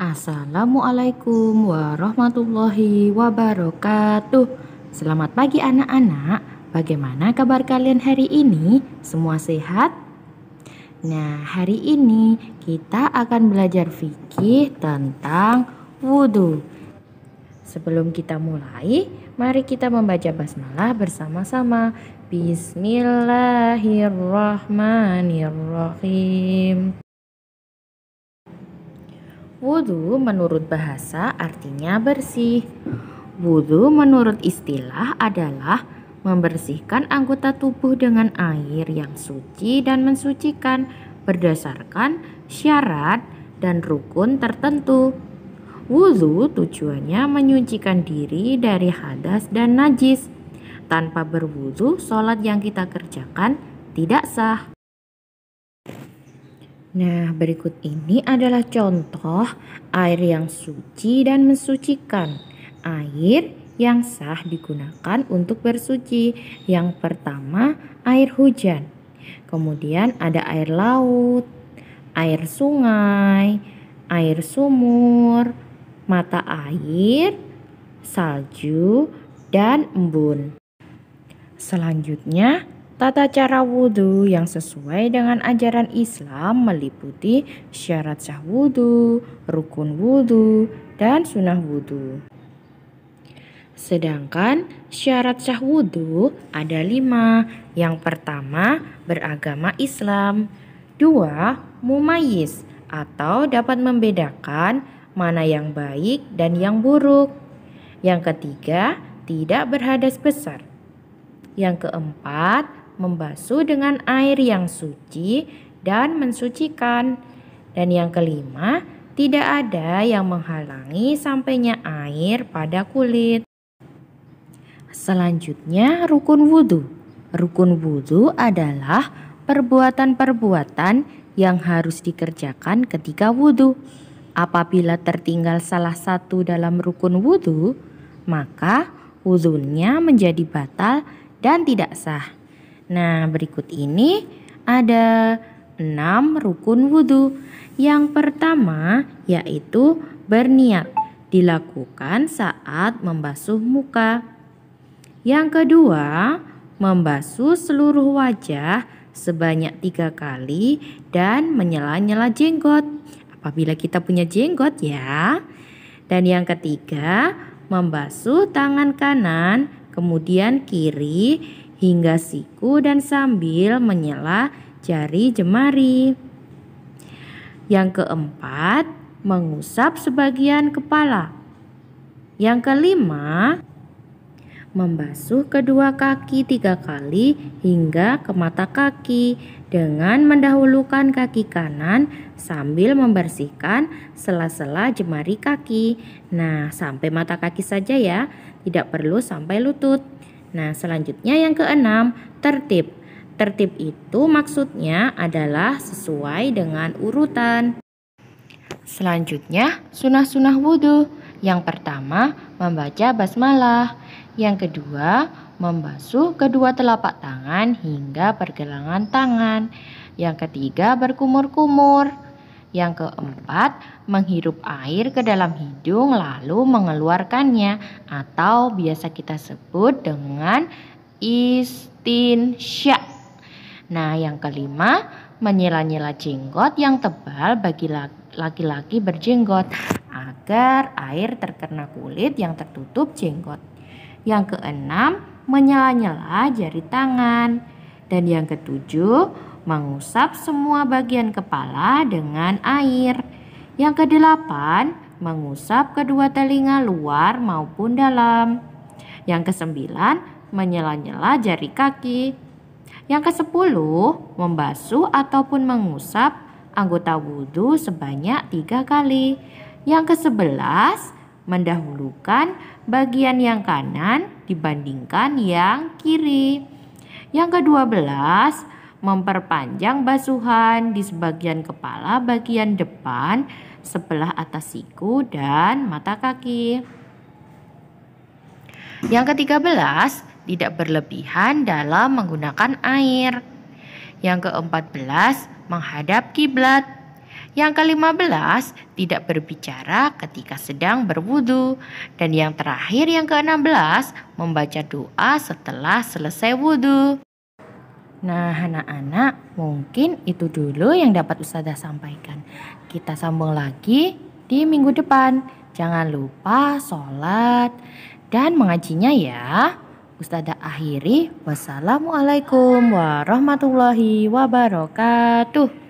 Assalamualaikum warahmatullahi wabarakatuh. Selamat pagi anak-anak. Bagaimana kabar kalian hari ini? Semua sehat? Nah, hari ini kita akan belajar fikih tentang wudhu. Sebelum kita mulai, mari kita membaca basmalah bersama-sama. Bismillahirrahmanirrahim. Wudhu menurut bahasa artinya bersih. Wudhu menurut istilah adalah membersihkan anggota tubuh dengan air yang suci dan mensucikan berdasarkan syarat dan rukun tertentu. Wudhu tujuannya menyucikan diri dari hadas dan najis. Tanpa berwudhu, sholat yang kita kerjakan tidak sah. Nah, berikut ini adalah contoh air yang suci dan mensucikan. Air yang sah digunakan untuk bersuci. Yang pertama, air hujan. Kemudian ada air laut, air sungai, air sumur, mata air, salju, dan embun. Selanjutnya, Tata cara wudhu yang sesuai dengan ajaran Islam meliputi syarat sah wudhu, rukun wudhu, dan sunnah wudhu. Sedangkan syarat sah wudhu ada lima. Yang pertama beragama Islam. Dua, mumayis atau dapat membedakan mana yang baik dan yang buruk. Yang ketiga, tidak berhadas besar. Yang keempat, membasuh dengan air yang suci dan mensucikan. Dan yang kelima, tidak ada yang menghalangi sampainya air pada kulit. Selanjutnya, rukun wudhu. Rukun wudhu adalah perbuatan-perbuatan yang harus dikerjakan ketika wudhu. Apabila tertinggal salah satu dalam rukun wudhu, maka wudhunya menjadi batal dan tidak sah. Nah, berikut ini ada enam rukun wudhu. Yang pertama yaitu berniat, dilakukan saat membasuh muka. Yang kedua, membasuh seluruh wajah sebanyak tiga kali dan menyela-nyela jenggot. Apabila kita punya jenggot ya. Dan yang ketiga, membasuh tangan kanan, kemudian kiri hingga siku dan sambil menyela jari jemari. Yang keempat, mengusap sebagian kepala. Yang kelima, membasuh kedua kaki tiga kali hingga ke mata kaki dengan mendahulukan kaki kanan sambil membersihkan sela-sela jemari kaki. Nah, sampai mata kaki saja ya, tidak perlu sampai lutut. Nah, selanjutnya yang keenam, tertib. Tertib itu maksudnya adalah sesuai dengan urutan. Selanjutnya, sunah-sunah wudhu. Yang pertama, membaca basmalah. Yang kedua, membasuh kedua telapak tangan hingga pergelangan tangan. Yang ketiga, berkumur-kumur. Yang keempat, menghirup air ke dalam hidung lalu mengeluarkannya atau biasa kita sebut dengan istinsya. Nah, yang kelima, menyela-nyela jenggot yang tebal bagi laki-laki berjenggot agar air terkena kulit yang tertutup jenggot. Yang keenam, menyela-nyela jari tangan. Dan yang ketujuh, mengusap semua bagian kepala dengan air. Yang kedelapan, mengusap kedua telinga luar maupun dalam. Yang kesembilan, menyela-nyela jari kaki. Yang kesepuluh, membasuh ataupun mengusap anggota wudhu sebanyak tiga kali. Yang kesebelas, mendahulukan bagian yang kanan dibandingkan yang kiri. Yang kedua belas, memperpanjang basuhan di sebagian kepala bagian depan, sebelah atas siku dan mata kaki. Yang ketiga belas, tidak berlebihan dalam menggunakan air. Yang keempat belas, menghadap kiblat. Yang kelima belas, tidak berbicara ketika sedang berwudu. Dan yang terakhir yang keenam belas, membaca doa setelah selesai wudu. Nah, anak-anak, mungkin itu dulu yang dapat Ustazah sampaikan. Kita sambung lagi di minggu depan. Jangan lupa sholat dan mengajinya ya. Ustazah akhiri. Wassalamualaikum warahmatullahi wabarakatuh.